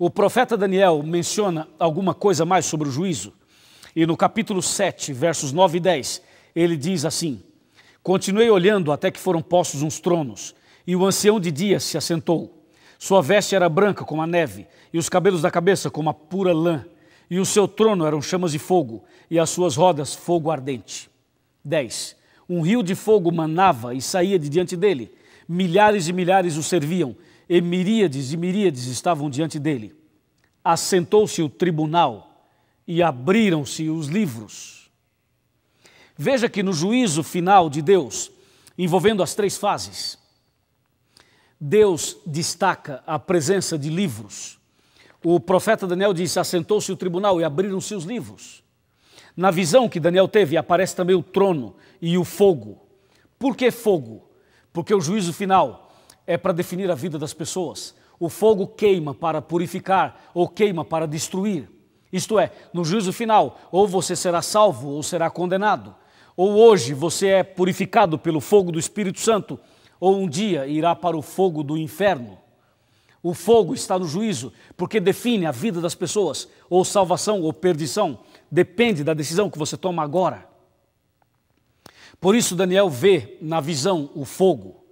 O profeta Daniel menciona alguma coisa mais sobre o juízo. E no capítulo 7, versos 9 e 10, ele diz assim: Continuei olhando até que foram postos uns tronos, e o ancião de dias se assentou. Sua veste era branca como a neve, e os cabelos da cabeça como a pura lã, e o seu trono eram chamas de fogo, e as suas rodas fogo ardente. 10. Um rio de fogo manava e saía de diante dele. Milhares e milhares o serviam, e miríades e miríades estavam diante dele. Assentou-se o tribunal e abriram-se os livros. Veja que no juízo final de Deus, envolvendo as três fases, Deus destaca a presença de livros. O profeta Daniel disse: Assentou-se o tribunal e abriram-se os livros. Na visão que Daniel teve, aparece também o trono e o fogo. Por que fogo? Porque o juízo final é para definir a vida das pessoas. O fogo queima para purificar ou queima para destruir. Isto é, no juízo final, ou você será salvo ou será condenado. Ou hoje você é purificado pelo fogo do Espírito Santo, ou um dia irá para o fogo do inferno. O fogo está no juízo, porque define a vida das pessoas, ou salvação ou perdição, depende da decisão que você toma agora. Por isso, Daniel vê na visão o fogo.